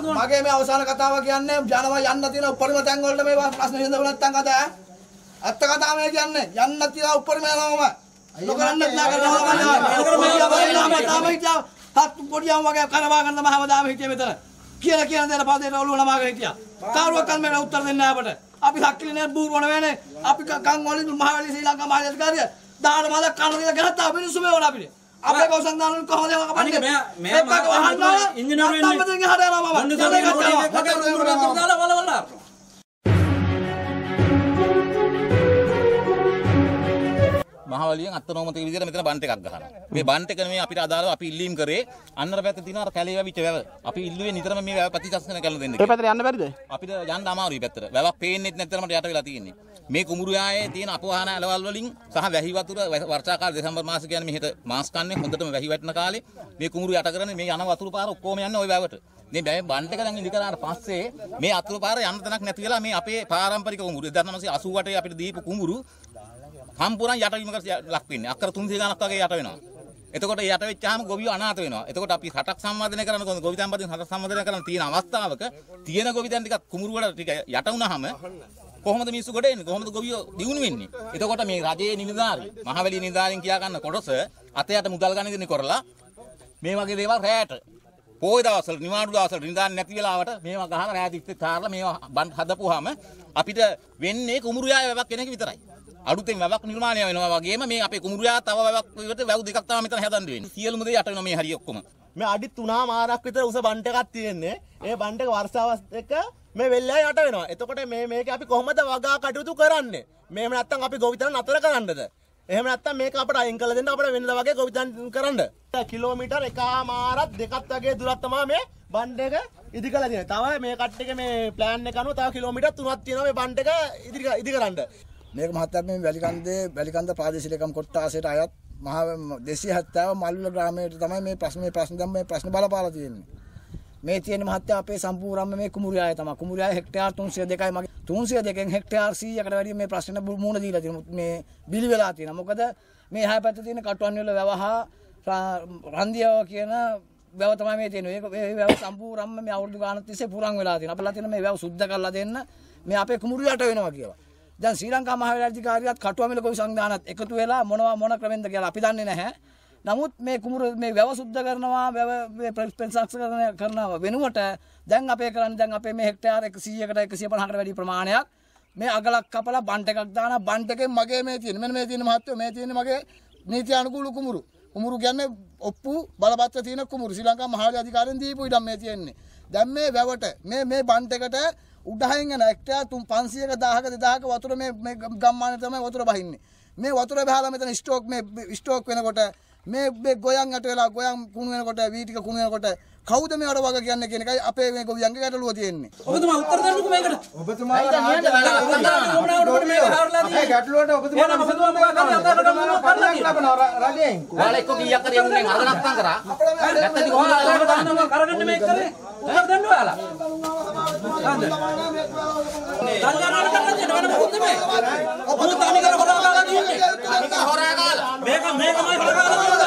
මගේ මේ අවසාන කතාව කියන්නේ ජනවා යන්න තියෙන උඩරිම තැන් වලට මේ ප්‍රශ්න විසඳපු නැත්නම් අද ඇත්ත කතාව මේ කියන්නේ යන්න තියෙන උඩරිම යනවාම නොකරන්න නැත්නම් තත්තු පොඩියම් වගේ කරවා ගන්න මම හැමදාම හිටියේ මෙතන කියලා කියන දේට පදේට ඔළුව නමාගෙන හිටියා කාරුවක් අන් මේකට උත්තර දෙන්නේ නැහැ අපට අපි හක්කිලනේ බූරුවන වෙන්නේ අපි කන් වලින් මහවැලි ශ්‍රී ලංකා මහාවැලි කාර්ය දාන මල කන දින ගත්තා මිනිස්සු මේ වල අපිට අපේ කවුසන්දානුත් කොහොමද මම කපන්නේ මෙයා මෙයා මම ඉංජිනේරුවෙන් හරියනවා මම මොන්නේ සරේ ගත්තා වල වල වලින් අත්නෝමතික විදිහට මෙතන බන්ට් එකක් ගහනවා. මේ බන්ට් එක නෙමෙයි අපිට අදාළව අපි ඉල්ලීම් කරේ අන්නර පැත්තේ තියෙන අර කැලේ වැවිච්ච වැව. අපි ඉල්ලුවේ නිතරම මේ වැව ප්‍රතිචස්සන කරලා දෙන්න. ඒ පැත්තට යන්න බැරිද? අපිට යන්න අමාරුයි පැත්තට. වැවක් පේන්නේ නැත්තරම යට වෙලා තියෙන්නේ. මේ කුමුරුයායේ තියෙන අපවාහන ඇලවල් වලින් සහ වැහි වතුර වර්ෂාකාල දෙසැම්බර් මාසෙ කියන්නේ මෙහෙට මාස් කන්නේ හොඳටම වැහි වැටෙන කාලේ මේ කුමුරු යට කරන්නේ මේ යන වතුර පාර ඔක්කොම යන්නේ ওই වැවට. මේ බෑ බන්ට් එක දැන් ඉදි කරාට පස්සේ මේ අතුරු පාර යන්න තැනක් නැති වෙලා මේ අපේ පාරම්පරික කුඹුරු 1988 අපිට දීපු කුඹුරු සම්පූර්ණ යට වීමකට ලක් වෙන්නේ. අක්කර 300 ගණක් වගේ යට වෙනවා. එතකොට යට වෙච්චාම ගොවියෝ අනාථ වෙනවා. එතකොට අපි රටක් සම්මාදනය කරනකොට ගොවිතැන්පතින් රටක් සම්මාදනය කරන තියෙන අවස්ථාවක තියෙන ගොවිතැන් ටිකක් කුමුරු වල ටික යට වුණාම කොහොමද මිනිස්සු ගොඩ එන්නේ? කොහොමද ගොවියෝ දියුණු වෙන්නේ? එතකොට මේ රජයේ නිලධාරී, මහවැලි නිලධාරීන් කියා ගන්න කොටස අතයට මුදල් ගන්න දෙන්නේ කරලා මේ වගේ දේවල් රැයට පොයි දවස්වල නිවාඩු දවස්වල නිදාන්න නැති වෙලාවට මේවා ගහලා රැය 30 තාරලා මේවා බන් හදපුවාම අපිට වෙන්නේ කුමුරු යාය වැවක් කෙනෙක් විතරයි. අලුතෙන් වැවක් නිර්මාණය වෙනවා වගේම මේ අපේ කුමුරුයා තව වැවක් විතර වැව් දෙකක් තමයි මෙතන හදන්න වෙන්නේ. සියලුම දේ යට වෙනවා මේ හරිය ඔක්කොම. මේ අඩි 3 මාරක් විතර උස බන්ට් එකක් තියෙන්නේ. ඒ බන්ට් එක වර්ෂාවත් එක්ක මේ වෙල්ලා යට වෙනවා. එතකොට මේ මේක අපි කොහොමද වගා කටයුතු කරන්නේ? මේව නැත්තම් අපි ගොවිතැන නතර කරන්නද? එහෙම නැත්තම් මේක අපිට අයින් කරලා දෙන්න අපිට වෙනද වගේ ගොවිතැන් කරන්න. කිලෝමීටර් එකමාරක් දෙකක් වගේ දුරක් තමයි මේ බන්ඩ් එක ඉදි කරලා තියෙන්නේ. තව මේ කට් එක මේ ප්ලෑන් එක අනුව තව කිලෝමීටර් 3ක් තියෙනවා මේ බන්ඩ් එක ඉදි ඉදි කරන්න. මේක මහත්තයා මේ වැලිකන්දේ වැලිකන්ද ප්‍රාදේශීයකම් කොට්ටාසයට අයත් මහා 270 මල්විල ග්‍රාමයට තමයි මේ ප්‍රශ්නේ ප්‍රශ්න දැන් මේ ප්‍රශ්න බලපාලා තියෙන්නේ. මේ තියෙන මහත්තයා අපේ සම්පූර්ණම මේ කුමුරියාය තමයි. කුමුරියාය හෙක්ටයාර් 302යි මගේ 302කින් හෙක්ටයාර 100කට වැඩිය මේ ප්‍රශ්න මුණ දීලා තියෙනවා. මේ බිලි වෙලා තියෙනවා. මොකද මේ එහා පැත්තේ තියෙන කටුවන් වල වැවහා රන්දියාව කියන වැව තමයි මේ තියෙන්නේ. ඒක මේ වැව සම්පූර්ණම මේ අවුරුදු ගානක් තිස්සේ පුරන් වෙලා තියෙනවා. අපලා තියෙන මේ වැව සුද්ධ කරලා දෙන්න මේ අපේ කුමුරියාට වෙනවා කියලා. දැන් ශ්‍රී ලංකා මහවැලැධිකාරියත් කටුවමිලකෝ සංවිධානත් එකතු වෙලා මොනවා මොන ක්‍රමෙන්ද කියලා අපි දන්නේ නැහැ. නමුත් මේ කුමරු මේ වැව සුද්ධ කරනවා වැව ප්‍රතිසංස්කරණය කරනවා වෙනුවට දැන් අපේ කරන්නේ දැන් අපේ මේ හෙක්ටයාර 100කට 150කට වැඩි ප්‍රමාණයක් මේ අගලක් කපලා බන්ට් එකක් දානවා බන්ට් එකෙන් මගේ මේ තියෙන මෙන්න මේ තියෙන මහත්වෝ මේ තියෙන මගේ නීති අනුකූල කුමරු කුමරු කියන්නේ ඔප්පු බලපත්‍ර තියෙන කුමරු ශ්‍රී ලංකා මහාවිල අධිකාරියෙන් දීපු ඉඩම් මේ තියෙන්නේ. දැන් මේ වැවට මේ මේ බන්ට් එකට උඩහින් යන එක්ටා 3500ක 1000ක 2000ක වතුර මේ මේ ගම්මානේ තමයි වතුර බහින්නේ. මේ වතුර බහලා මෙතන ස්ටෝක් මේ ස්ටෝක් වෙනකොට මේ මේ ගොයන් යට වෙලා ගොයන් කුණු වෙනකොට වී ටික කුණු වෙනකොට කවුද මේවට වග කියන්නේ කියන එකයි අපේ මේ ගොවියන්ගේ ගැටලුව තියෙන්නේ. ඔබතුමා උත්තර දෙන්නකෝ මේකට. ඔබතුමා මේ ගැටලුවට ඔබතුමා ඔබතුමා රජයෙන් ඔයාලා එක්ක කීයක් හරි යන්නේ අර නැත්තම් කරා නැත්තම් කොහොමද අර ගන්නවා කරගන්න මේක කරේ උත්තර දෙන්න ඔයාලා හන්ද තල්ගානකට කරන්නේ නෑ මොකද මේ ඔබතුමා තනි කර හොරා ගාලා ඉන්නේ මේක මේකමයි හොරා ගාලා